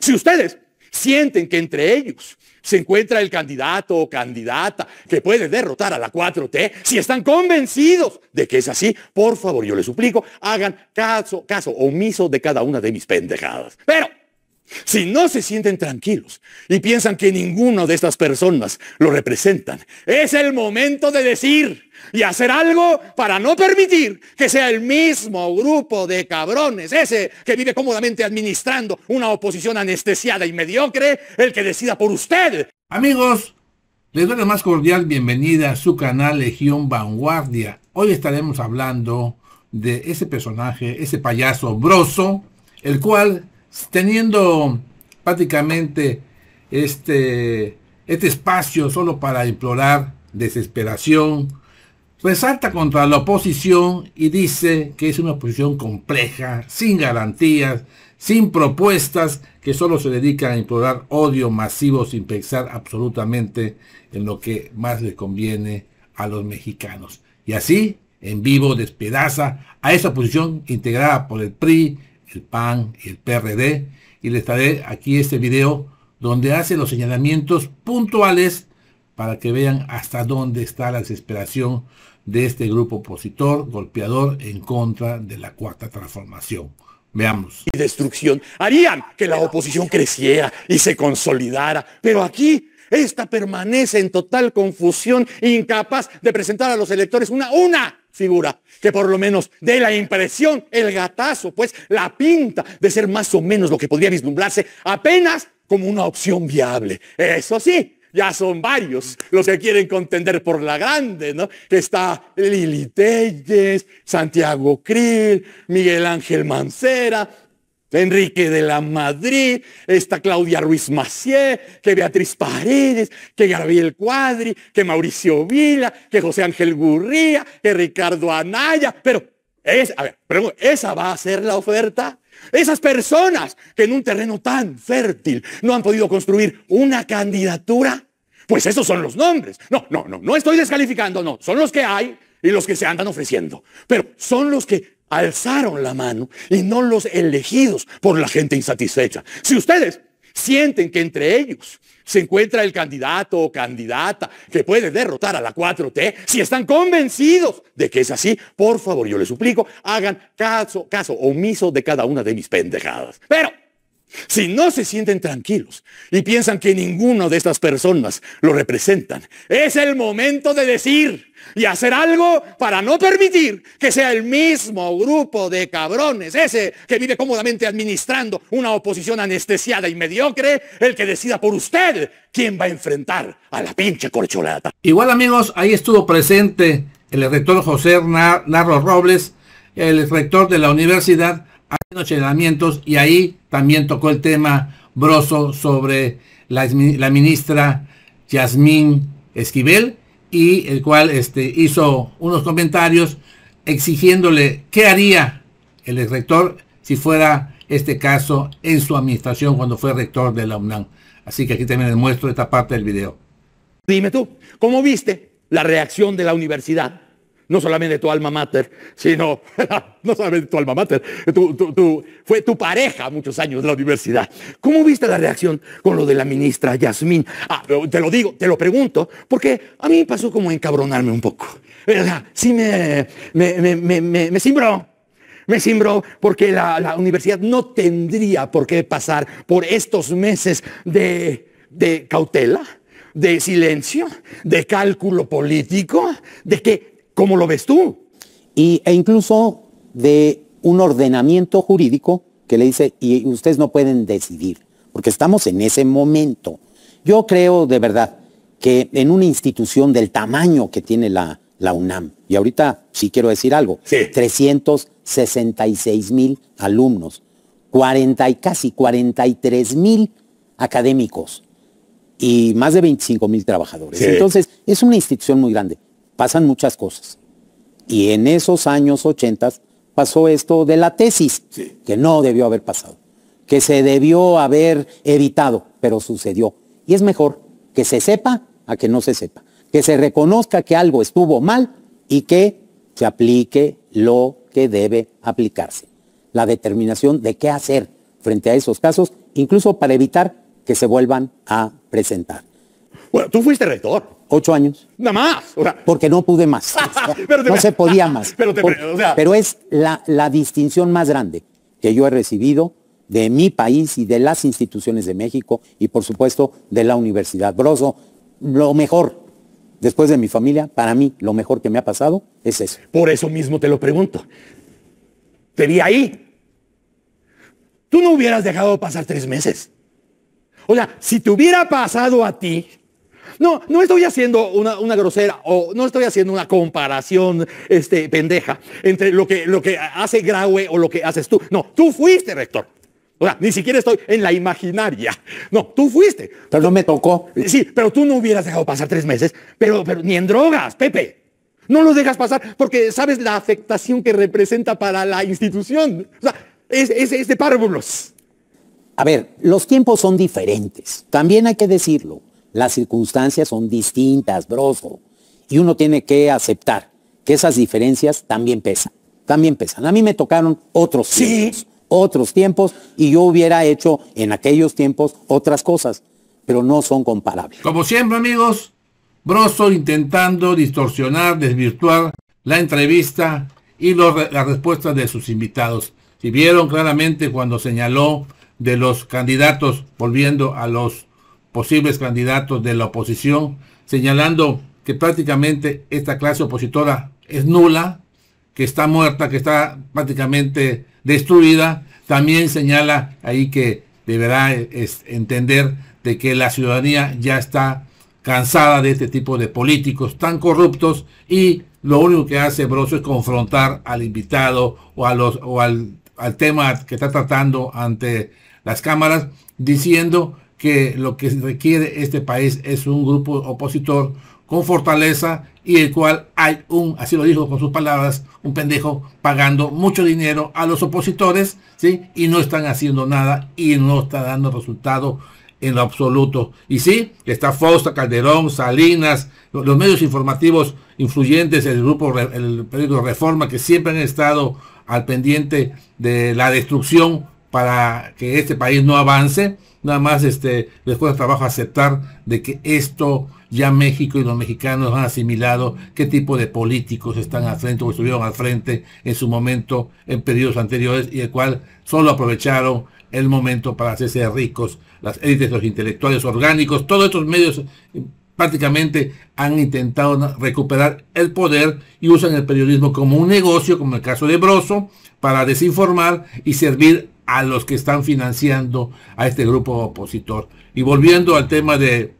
Si ustedes sienten que entre ellos se encuentra el candidato o candidata que puede derrotar a la 4T, si están convencidos de que es así, por favor, yo les suplico, hagan caso, caso omiso de cada una de mis pendejadas. Pero si no se sienten tranquilos y piensan que ninguna de estas personas lo representan, es el momento de decir y hacer algo para no permitir que sea el mismo grupo de cabrones, ese que vive cómodamente administrando una oposición anestesiada y mediocre, el que decida por usted. Amigos, les doy la más cordial bienvenida a su canal Legión Vanguardia. Hoy estaremos hablando de ese personaje, ese payaso broso, el cual teniendo prácticamente este, este espacio solo para implorar desesperación, resalta contra la oposición y dice que es una oposición compleja, sin garantías, sin propuestas, que solo se dedica a implorar odio masivo sin pensar absolutamente en lo que más le conviene a los mexicanos. Y así, en vivo, despedaza a esa oposición integrada por el PRI, el PAN y el PRD, y les traeré aquí este video donde hace los señalamientos puntuales para que vean hasta dónde está la desesperación de este grupo opositor, golpeador, en contra de la cuarta transformación. Veamos. Y destrucción. Harían que la oposición creciera y se consolidara. Pero aquí, esta permanece en total confusión, incapaz de presentar a los electores una, una figura, que por lo menos dé la impresión, el gatazo, pues la pinta de ser más o menos lo que podría vislumbrarse apenas como una opción viable. Eso sí, ya son varios los que quieren contender por la grande, ¿no? Que está Lili Telles, Santiago Krill, Miguel Ángel Mancera, Enrique de la Madrid, está Claudia Ruiz Macier que Beatriz Paredes, que Gabriel Cuadri, que Mauricio Vila, que José Ángel Gurría, que Ricardo Anaya. Pero, a ver, pero esa va a ser la oferta. Esas personas que en un terreno tan fértil no han podido construir una candidatura, pues esos son los nombres. No, no, no, no estoy descalificando, no, son los que hay y los que se andan ofreciendo. Pero son los que alzaron la mano y no los elegidos por la gente insatisfecha. Si ustedes sienten que entre ellos se encuentra el candidato o candidata que puede derrotar a la 4T, si están convencidos de que es así, por favor, yo les suplico, hagan caso, caso omiso de cada una de mis pendejadas. Pero si no se sienten tranquilos y piensan que ninguno de estas personas lo representan, es el momento de decir y hacer algo para no permitir que sea el mismo grupo de cabrones, ese que vive cómodamente administrando una oposición anestesiada y mediocre, el que decida por usted quién va a enfrentar a la pinche corcholata. Igual amigos, ahí estuvo presente el rector José Narro Robles, el rector de la universidad, y ahí también tocó el tema Broso sobre la, ministra Yasmín Esquivel y el cual este, hizo unos comentarios exigiéndole qué haría el rector si fuera este caso en su administración cuando fue rector de la UNAM. Así que aquí también les muestro esta parte del video. Dime tú, ¿cómo viste la reacción de la universidad? no solamente tu alma mater, sino, no solamente tu alma mater, tu, fue tu pareja muchos años la universidad. ¿Cómo viste la reacción con lo de la ministra Yasmín? Ah, te lo digo, te lo pregunto, porque a mí pasó como encabronarme un poco. Sí me, me, me, me, me, Me porque la, universidad no tendría por qué pasar por estos meses de cautela, de silencio, de cálculo político, de que ¿Cómo lo ves tú? Y, e incluso de un ordenamiento jurídico que le dice, y ustedes no pueden decidir, porque estamos en ese momento. Yo creo de verdad que en una institución del tamaño que tiene la, UNAM, y ahorita sí quiero decir algo, 366 mil alumnos, 40 y casi 43 mil académicos y más de 25 mil trabajadores. Entonces, es una institución muy grande pasan muchas cosas. Y en esos años 80 pasó esto de la tesis, que no debió haber pasado, que se debió haber evitado, pero sucedió. Y es mejor que se sepa a que no se sepa, que se reconozca que algo estuvo mal y que se aplique lo que debe aplicarse. La determinación de qué hacer frente a esos casos, incluso para evitar que se vuelvan a presentar. Bueno, tú fuiste rector ocho años. Nada más. Porque no pude más. no se podía más. pero, es la, la distinción más grande que yo he recibido de mi país y de las instituciones de México y por supuesto de la Universidad Broso. Lo mejor, después de mi familia, para mí lo mejor que me ha pasado es eso. Por eso mismo te lo pregunto. Te vi ahí. Tú no hubieras dejado pasar tres meses. O sea, si te hubiera pasado a ti, no, no estoy haciendo una, grosera o no estoy haciendo una comparación este, pendeja entre lo que, lo que hace Graue o lo que haces tú. No, tú fuiste rector. O sea, ni siquiera estoy en la imaginaria. No, tú fuiste. Pero no me tocó. Sí, pero tú no hubieras dejado pasar tres meses, pero, pero ni en drogas, Pepe. No lo dejas pasar porque sabes la afectación que representa para la institución. O sea, es, es, es de párvulos. A ver, los tiempos son diferentes. También hay que decirlo. Las circunstancias son distintas, broso. Y uno tiene que aceptar que esas diferencias también pesan. También pesan. A mí me tocaron otros sí. tiempos. Otros tiempos. Y yo hubiera hecho en aquellos tiempos otras cosas. Pero no son comparables. Como siempre, amigos, Broso intentando distorsionar, desvirtuar la entrevista y la respuesta de sus invitados. Si vieron claramente cuando señaló de los candidatos, volviendo a los posibles candidatos de la oposición, señalando que prácticamente esta clase opositora es nula, que está muerta, que está prácticamente destruida. También señala ahí que deberá es, entender de que la ciudadanía ya está cansada de este tipo de políticos tan corruptos y lo único que hace Broso es confrontar al invitado o, los, o al, al tema que está tratando ante las cámaras, diciendo que lo que requiere este país es un grupo opositor con fortaleza y el cual hay un, así lo dijo con sus palabras, un pendejo pagando mucho dinero a los opositores, ¿sí? Y no están haciendo nada y no está dando resultado en lo absoluto. Y sí, está Fausta, Calderón, Salinas, los, medios informativos influyentes, el grupo, el periódico Reforma, que siempre han estado al pendiente de la destrucción para que este país no avance, nada más este, les trabajo aceptar de que esto ya México y los mexicanos han asimilado qué tipo de políticos están al frente o estuvieron al frente en su momento en periodos anteriores y el cual solo aprovecharon el momento para hacerse ricos las élites, los intelectuales orgánicos, todos estos medios prácticamente han intentado recuperar el poder y usan el periodismo como un negocio, como el caso de Broso, para desinformar y servir a los que están financiando a este grupo opositor. Y volviendo al tema de,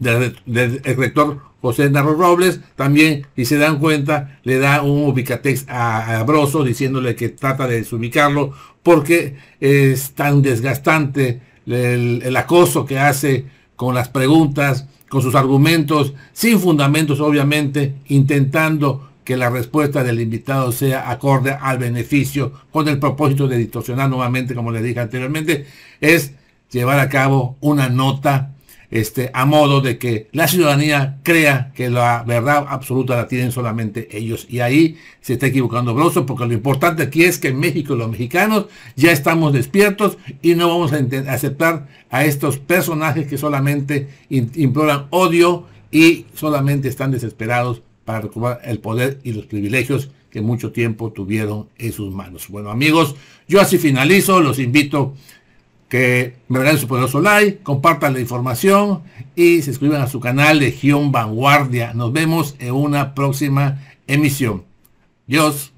del rector José Narro Robles, también, si se dan cuenta, le da un ubicatex a, Broso diciéndole que trata de desubicarlo porque es tan desgastante el acoso que hace con las preguntas con sus argumentos sin fundamentos, obviamente, intentando que la respuesta del invitado sea acorde al beneficio con el propósito de distorsionar nuevamente, como les dije anteriormente, es llevar a cabo una nota este, a modo de que la ciudadanía crea que la verdad absoluta la tienen solamente ellos. Y ahí se está equivocando Broso, porque lo importante aquí es que en México los mexicanos ya estamos despiertos y no vamos a aceptar a estos personajes que solamente imploran odio y solamente están desesperados para recuperar el poder y los privilegios que mucho tiempo tuvieron en sus manos. Bueno amigos, yo así finalizo, los invito que me regalen su poderoso like, compartan la información y se suscriban a su canal Legión Vanguardia. Nos vemos en una próxima emisión. Dios.